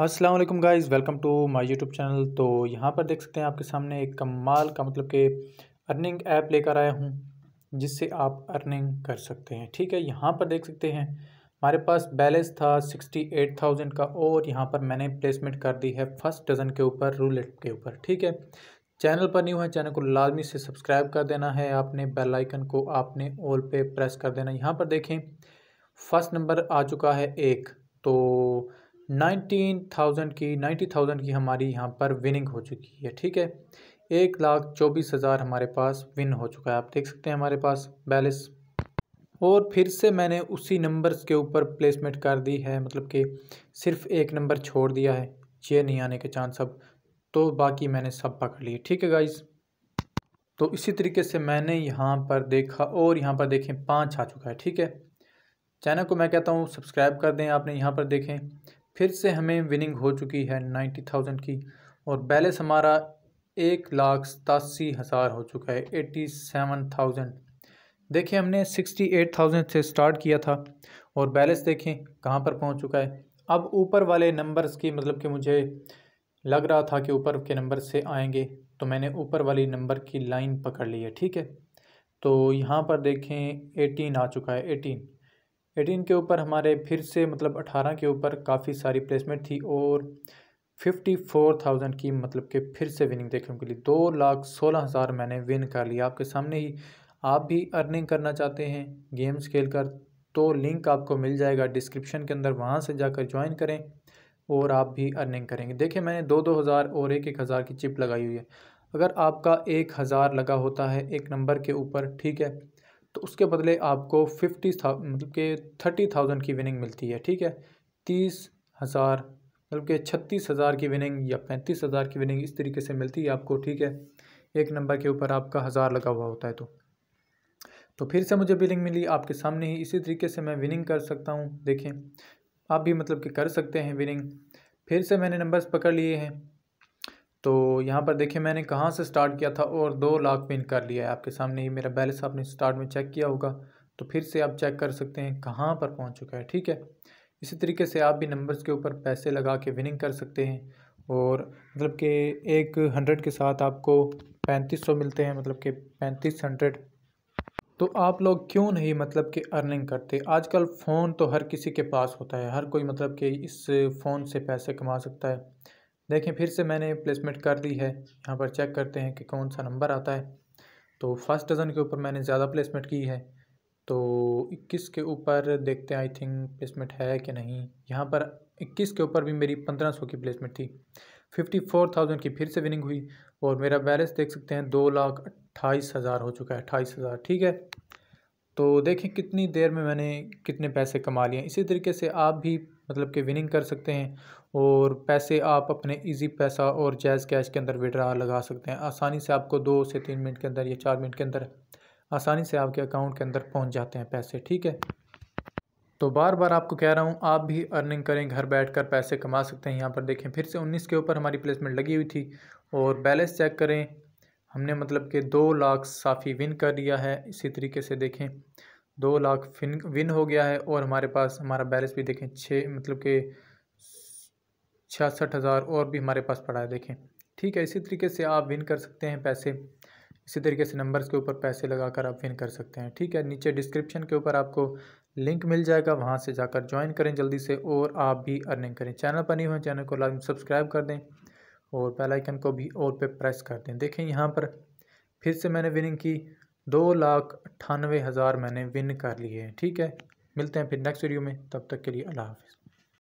Aslam guys welcome to my YouTube channel तो यहाँ पर देख सकते हैं आपके सामने एक कमाल का मतलब के अर्निंग ऐप लेकर आया हूँ जिससे आप अर्निंग कर सकते हैं ठीक है यहाँ पर देख सकते हैं हमारे पास बैलेंस था सिक्सटी एट थाउजेंड का और यहाँ पर मैंने प्लेसमेंट कर दी है फर्स्ट डज़न के ऊपर रूलेट के ऊपर ठीक है चैनल पर न्यू है चैनल को लाजमी से सब्सक्राइब कर देना है आपने बेलाइकन को आपने ऑल पे प्रेस कर देना यहाँ पर देखें फर्स्ट नंबर आ चुका है एक तो नाइन्टीन थाउजेंड की नाइन्टी थाउजेंड की हमारी यहाँ पर विनिंग हो चुकी है ठीक है एक लाख चौबीस हज़ार हमारे पास विन हो चुका है आप देख सकते हैं हमारे पास बैलेंस और फिर से मैंने उसी नंबर्स के ऊपर प्लेसमेंट कर दी है मतलब कि सिर्फ एक नंबर छोड़ दिया है ये नहीं आने के चांस अब तो बाकी मैंने सब पकड़ लिए ठीक है गाइज़ तो इसी तरीके से मैंने यहाँ पर देखा और यहाँ पर देखें पाँच आ चुका है ठीक है चैनल को मैं कहता हूँ सब्सक्राइब कर दें आपने यहाँ पर देखें फिर से हमें विनिंग हो चुकी है नाइन्टी थाउजेंड की और बैलेंस हमारा एक लाख सतासी हज़ार हो चुका है एट्टी सेवन थाउजेंड देखिए हमने सिक्सटी एट थाउजेंड से स्टार्ट किया था और बैलेंस देखें कहाँ पर पहुँच चुका है अब ऊपर वाले नंबर्स की मतलब कि मुझे लग रहा था कि ऊपर के नंबर से आएंगे तो मैंने ऊपर वाली नंबर की लाइन पकड़ ली है ठीक है तो यहाँ पर देखें एटीन आ चुका है एटीन एटीन के ऊपर हमारे फिर से मतलब अठारह के ऊपर काफ़ी सारी प्लेसमेंट थी और फिफ्टी फोर थाउजेंड की मतलब के फिर से विनिंग देखने के लिए दो लाख सोलह हज़ार मैंने विन कर लिया आपके सामने ही आप भी अर्निंग करना चाहते हैं गेम्स खेल कर तो लिंक आपको मिल जाएगा डिस्क्रिप्शन के अंदर वहाँ से जाकर ज्वाइन करें और आप भी अर्निंग करेंगे देखिए मैंने दो दो हज़ार और एक एक हज़ार की चिप लगाई हुई है अगर आपका एक हज़ार लगा होता है एक नंबर के ऊपर ठीक है तो उसके बदले आपको फिफ्टी था मतलब के थर्टी थाउजेंड की विनिंग मिलती है ठीक है तीस हज़ार मतलब के छत्तीस हज़ार की विनिंग या पैंतीस हज़ार की विनिंग इस तरीके से मिलती है आपको ठीक है एक नंबर के ऊपर आपका हज़ार लगा हुआ होता है तो तो फिर से मुझे बिलिंग मिली आपके सामने ही इसी तरीके से मैं विनिंग कर सकता हूँ देखें आप भी मतलब कि कर सकते हैं विनिंग फिर से मैंने नंबर्स पकड़ लिए हैं तो यहाँ पर देखिए मैंने कहाँ से स्टार्ट किया था और दो लाख पिन कर लिया है आपके सामने ही मेरा बैलेंस आपने स्टार्ट में चेक किया होगा तो फिर से आप चेक कर सकते हैं कहाँ पर पहुँच चुका है ठीक है इसी तरीके से आप भी नंबर्स के ऊपर पैसे लगा के विनिंग कर सकते हैं और मतलब कि एक हंड्रेड के साथ आपको पैंतीस सौ मिलते हैं मतलब कि पैंतीस हंड्रेड तो आप लोग क्यों नहीं मतलब कि अर्निंग करते आजकल फ़ोन तो हर किसी के पास होता है हर कोई मतलब कि इस फ़ोन से पैसे कमा सकता है देखें फिर से मैंने प्लेसमेंट कर दी है यहाँ पर चेक करते हैं कि कौन सा नंबर आता है तो फर्स्ट डज़न के ऊपर मैंने ज़्यादा प्लेसमेंट की है तो इक्कीस के ऊपर देखते हैं आई थिंक प्लेसमेंट है कि नहीं यहाँ पर इक्कीस के ऊपर भी मेरी पंद्रह सौ की प्लेसमेंट थी फिफ्टी फोर थाउजेंड की फिर से विनिंग हुई और मेरा बैलेंस देख सकते हैं दो लाख अट्ठाईस हज़ार हो चुका है अट्ठाईस हज़ार ठीक है तो देखें कितनी देर में मैंने कितने पैसे कमा लिए इसी तरीके से आप भी मतलब कि विनिंग कर सकते हैं और पैसे आप अपने इजी पैसा और जैज़ कैश के अंदर विड्रा लगा सकते हैं आसानी से आपको दो से तीन मिनट के अंदर या चार मिनट के अंदर आसानी से आपके अकाउंट के अंदर पहुंच जाते हैं पैसे ठीक है तो बार बार आपको कह रहा हूँ आप भी अर्निंग करें घर बैठ कर पैसे कमा सकते हैं यहाँ पर देखें फिर से उन्नीस के ऊपर हमारी प्लेसमेंट लगी हुई थी और बैलेंस चेक करें हमने मतलब कि दो लाख साफ़ी विन कर लिया है इसी तरीके से देखें दो लाख विन हो गया है और हमारे पास हमारा बैलेंस भी देखें छः मतलब के छियासठ हज़ार और भी हमारे पास पड़ा है देखें ठीक है इसी तरीके से आप विन कर सकते हैं पैसे इसी तरीके से नंबर्स के ऊपर पैसे लगाकर आप विन कर सकते हैं ठीक है नीचे डिस्क्रिप्शन के ऊपर आपको लिंक मिल जाएगा वहाँ से जाकर ज्वाइन करें जल्दी से और आप भी अर्निंग करें चैनल पर नहीं हुए चैनल को लाइक सब्सक्राइब कर दें और बेल आइकन को भी और पे प्रेस कर दें देखें यहाँ पर फिर से मैंने विनिंग की दो लाख अट्ठानवे हज़ार मैंने विन कर लिए हैं ठीक है मिलते हैं फिर नेक्स्ट वीडियो में तब तक के लिए अल्लाह हाफिज़